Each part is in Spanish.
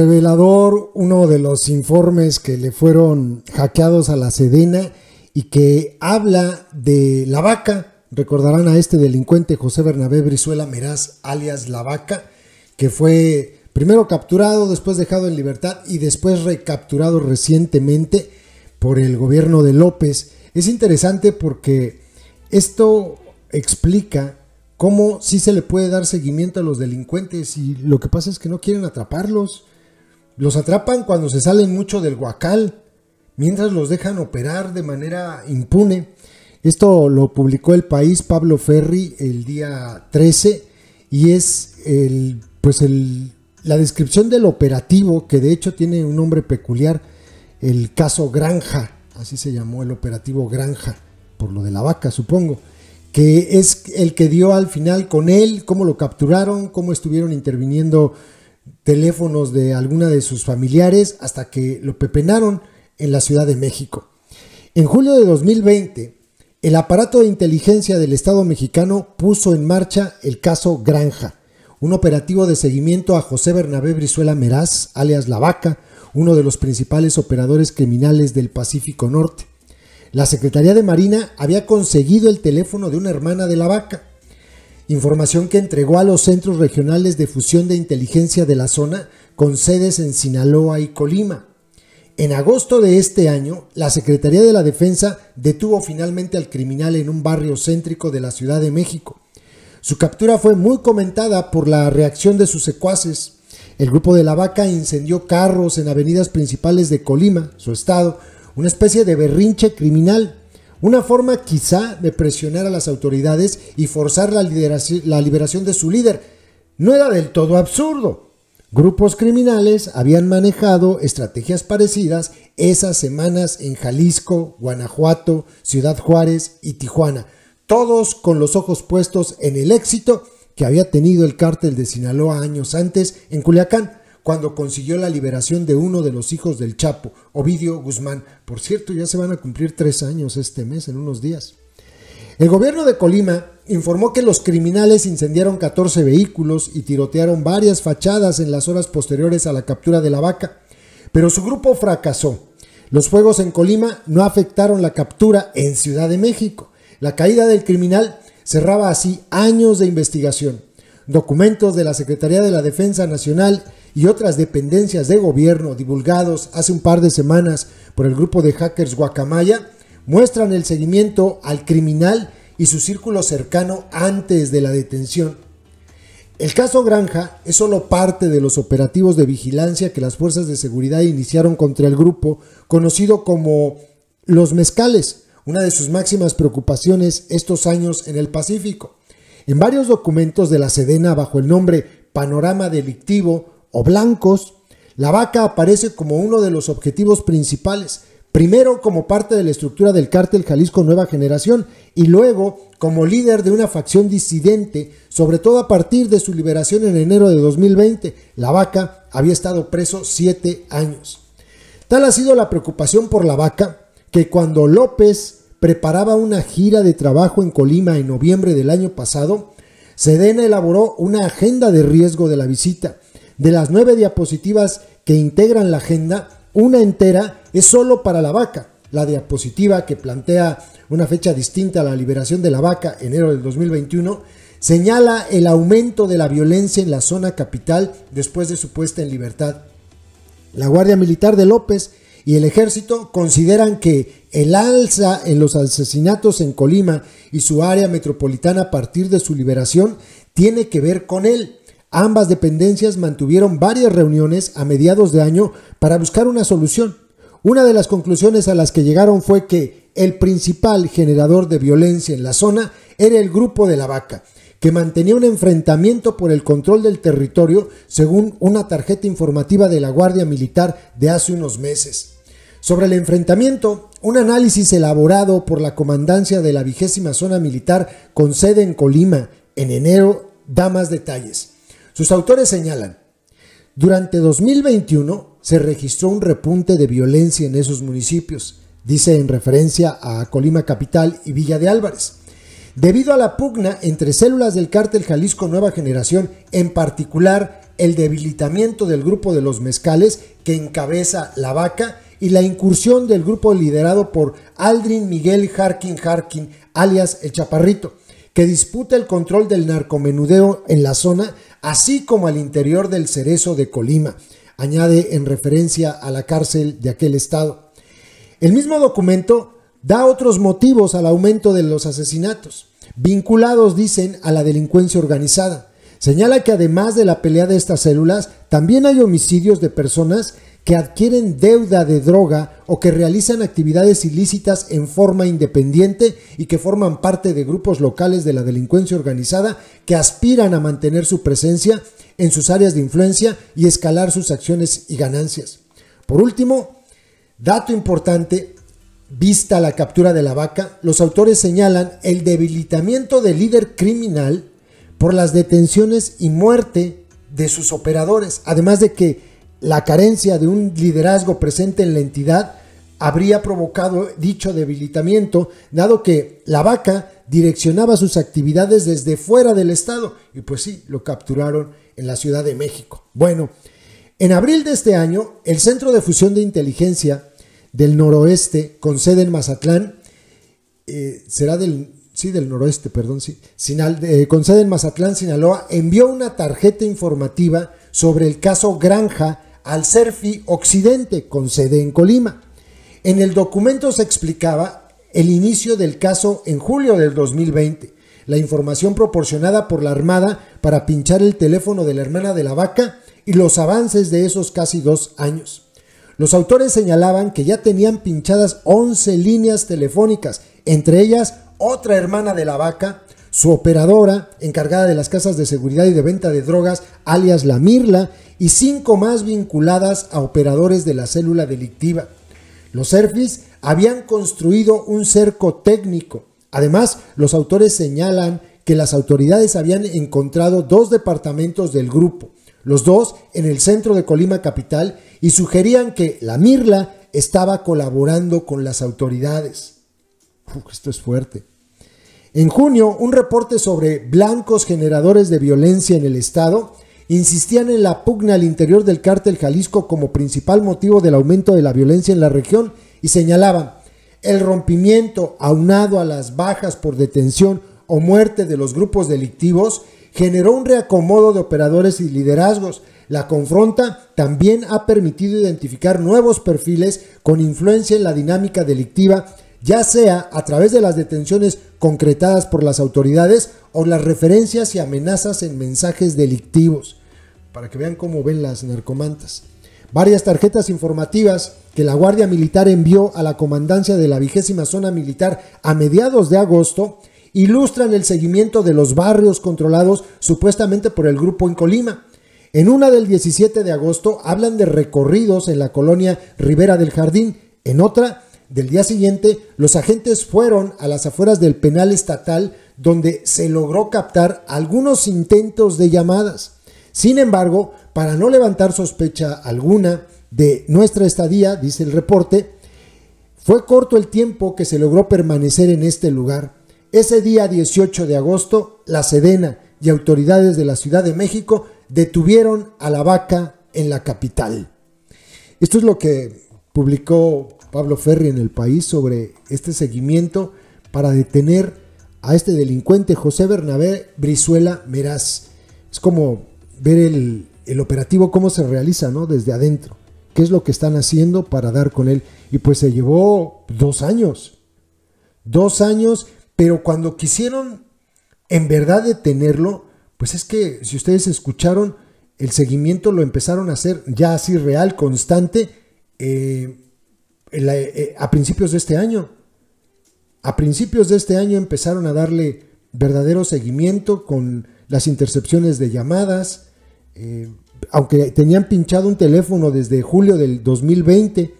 revelador uno de los informes que le fueron hackeados a la Sedena y que habla de la vaca. Recordarán a este delincuente José Bernabé Brizuela Meraz, alias La Vaca, que fue primero capturado, después dejado en libertad y después recapturado recientemente por el gobierno de López. Es interesante porque esto explica cómo sí se le puede dar seguimiento a los delincuentes y lo que pasa es que no quieren atraparlos. Los atrapan cuando se salen mucho del guacal, mientras los dejan operar de manera impune. Esto lo publicó el país Pablo Ferri el día 13 y es el, pues el, la descripción del operativo que de hecho tiene un nombre peculiar, el caso Granja, así se llamó el operativo Granja, por lo de la vaca supongo, que es el que dio al final con él, cómo lo capturaron, cómo estuvieron interviniendo teléfonos de alguna de sus familiares hasta que lo pepenaron en la Ciudad de México. En julio de 2020, el aparato de inteligencia del Estado mexicano puso en marcha el caso Granja, un operativo de seguimiento a José Bernabé Brizuela Meraz, alias La Vaca, uno de los principales operadores criminales del Pacífico Norte. La Secretaría de Marina había conseguido el teléfono de una hermana de La Vaca, información que entregó a los centros regionales de fusión de inteligencia de la zona con sedes en Sinaloa y Colima. En agosto de este año, la Secretaría de la Defensa detuvo finalmente al criminal en un barrio céntrico de la Ciudad de México. Su captura fue muy comentada por la reacción de sus secuaces. El grupo de la vaca incendió carros en avenidas principales de Colima, su estado, una especie de berrinche criminal una forma quizá de presionar a las autoridades y forzar la, liberación de su líder. No era del todo absurdo. Grupos criminales habían manejado estrategias parecidas esas semanas en Jalisco, Guanajuato, Ciudad Juárez y Tijuana, todos con los ojos puestos en el éxito que había tenido el cártel de Sinaloa años antes en Culiacán cuando consiguió la liberación de uno de los hijos del Chapo, Ovidio Guzmán. Por cierto, ya se van a cumplir tres años este mes, en unos días. El gobierno de Colima informó que los criminales incendiaron 14 vehículos y tirotearon varias fachadas en las horas posteriores a la captura de la vaca, pero su grupo fracasó. Los fuegos en Colima no afectaron la captura en Ciudad de México. La caída del criminal cerraba así años de investigación. Documentos de la Secretaría de la Defensa Nacional y otras dependencias de gobierno divulgados hace un par de semanas por el grupo de hackers Guacamaya muestran el seguimiento al criminal y su círculo cercano antes de la detención. El caso Granja es solo parte de los operativos de vigilancia que las fuerzas de seguridad iniciaron contra el grupo conocido como los mezcales, una de sus máximas preocupaciones estos años en el Pacífico. En varios documentos de la Sedena bajo el nombre Panorama Delictivo o blancos, la vaca aparece como uno de los objetivos principales, primero como parte de la estructura del cártel Jalisco Nueva Generación y luego como líder de una facción disidente, sobre todo a partir de su liberación en enero de 2020. La vaca había estado preso siete años. Tal ha sido la preocupación por la vaca que cuando López preparaba una gira de trabajo en Colima en noviembre del año pasado, Sedena elaboró una agenda de riesgo de la visita de las nueve diapositivas que integran la agenda, una entera es solo para la vaca. La diapositiva que plantea una fecha distinta a la liberación de la vaca, enero del 2021, señala el aumento de la violencia en la zona capital después de su puesta en libertad. La Guardia Militar de López y el ejército consideran que el alza en los asesinatos en Colima y su área metropolitana a partir de su liberación tiene que ver con él. Ambas dependencias mantuvieron varias reuniones a mediados de año para buscar una solución. Una de las conclusiones a las que llegaron fue que el principal generador de violencia en la zona era el grupo de la vaca, que mantenía un enfrentamiento por el control del territorio según una tarjeta informativa de la Guardia Militar de hace unos meses. Sobre el enfrentamiento, un análisis elaborado por la comandancia de la vigésima zona militar con sede en Colima en enero da más detalles. Sus autores señalan, durante 2021 se registró un repunte de violencia en esos municipios, dice en referencia a Colima Capital y Villa de Álvarez, debido a la pugna entre células del cártel Jalisco Nueva Generación, en particular el debilitamiento del grupo de los mezcales que encabeza la vaca y la incursión del grupo liderado por Aldrin Miguel Harkin Harkin, alias el Chaparrito, que disputa el control del narcomenudeo en la zona, así como al interior del cerezo de Colima, añade en referencia a la cárcel de aquel estado. El mismo documento da otros motivos al aumento de los asesinatos, vinculados, dicen, a la delincuencia organizada. Señala que además de la pelea de estas células, también hay homicidios de personas que adquieren deuda de droga o que realizan actividades ilícitas en forma independiente y que forman parte de grupos locales de la delincuencia organizada que aspiran a mantener su presencia en sus áreas de influencia y escalar sus acciones y ganancias. Por último, dato importante, vista la captura de la vaca, los autores señalan el debilitamiento del líder criminal por las detenciones y muerte de sus operadores, además de que la carencia de un liderazgo presente en la entidad habría provocado dicho debilitamiento, dado que la vaca direccionaba sus actividades desde fuera del estado y pues sí, lo capturaron en la Ciudad de México. Bueno, en abril de este año, el Centro de Fusión de Inteligencia del Noroeste, con sede en Mazatlán, eh, será del, sí, del noroeste, perdón, sí, eh, con sede en Mazatlán, Sinaloa, envió una tarjeta informativa sobre el caso Granja al CERFI Occidente, con sede en Colima. En el documento se explicaba el inicio del caso en julio del 2020, la información proporcionada por la Armada para pinchar el teléfono de la hermana de la vaca y los avances de esos casi dos años. Los autores señalaban que ya tenían pinchadas 11 líneas telefónicas, entre ellas otra hermana de la vaca, su operadora, encargada de las casas de seguridad y de venta de drogas, alias La Mirla, y cinco más vinculadas a operadores de la célula delictiva. Los serfis habían construido un cerco técnico. Además, los autores señalan que las autoridades habían encontrado dos departamentos del grupo, los dos en el centro de Colima Capital, y sugerían que la Mirla estaba colaborando con las autoridades. esto es fuerte. En junio, un reporte sobre blancos generadores de violencia en el Estado insistían en la pugna al interior del cártel Jalisco como principal motivo del aumento de la violencia en la región y señalaban el rompimiento aunado a las bajas por detención o muerte de los grupos delictivos generó un reacomodo de operadores y liderazgos. La confronta también ha permitido identificar nuevos perfiles con influencia en la dinámica delictiva, ya sea a través de las detenciones concretadas por las autoridades o las referencias y amenazas en mensajes delictivos para que vean cómo ven las narcomantas. Varias tarjetas informativas que la Guardia Militar envió a la comandancia de la vigésima zona militar a mediados de agosto ilustran el seguimiento de los barrios controlados supuestamente por el grupo en Colima. En una del 17 de agosto hablan de recorridos en la colonia Rivera del Jardín. En otra, del día siguiente, los agentes fueron a las afueras del penal estatal donde se logró captar algunos intentos de llamadas. Sin embargo, para no levantar sospecha alguna de nuestra estadía, dice el reporte, fue corto el tiempo que se logró permanecer en este lugar. Ese día 18 de agosto, la Sedena y autoridades de la Ciudad de México detuvieron a la vaca en la capital. Esto es lo que publicó Pablo Ferri en el país sobre este seguimiento para detener a este delincuente José Bernabé Brizuela Meraz. Es como ver el, operativo, cómo se realiza, ¿no? Desde adentro. ¿Qué es lo que están haciendo para dar con él? Y pues se llevó dos años. Dos años, pero cuando quisieron en verdad detenerlo, pues es que si ustedes escucharon, el seguimiento lo empezaron a hacer ya así real, constante, eh, eh, a principios de este año. A principios de este año empezaron a darle verdadero seguimiento con las intercepciones de llamadas, eh, aunque tenían pinchado un teléfono desde julio del 2020,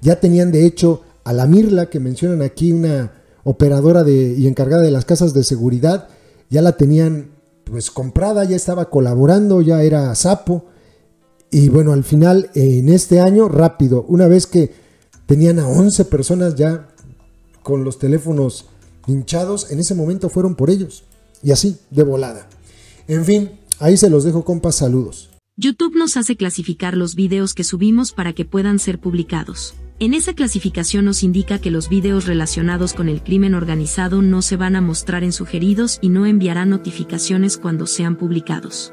ya tenían de hecho a la Mirla, que mencionan aquí, una operadora y encargada de las casas de seguridad, ya la tenían pues comprada, ya estaba colaborando, ya era sapo. Y bueno, al final, en este año, rápido, una vez que tenían a 11 personas ya con los teléfonos pinchados en ese momento fueron por ellos. Y así, de volada. En fin, Ahí se los dejo, compas, saludos. YouTube nos hace clasificar los videos que subimos para que puedan ser publicados. En esa clasificación nos indica que los videos relacionados con el crimen organizado no se van a mostrar en sugeridos y no enviará notificaciones cuando sean publicados.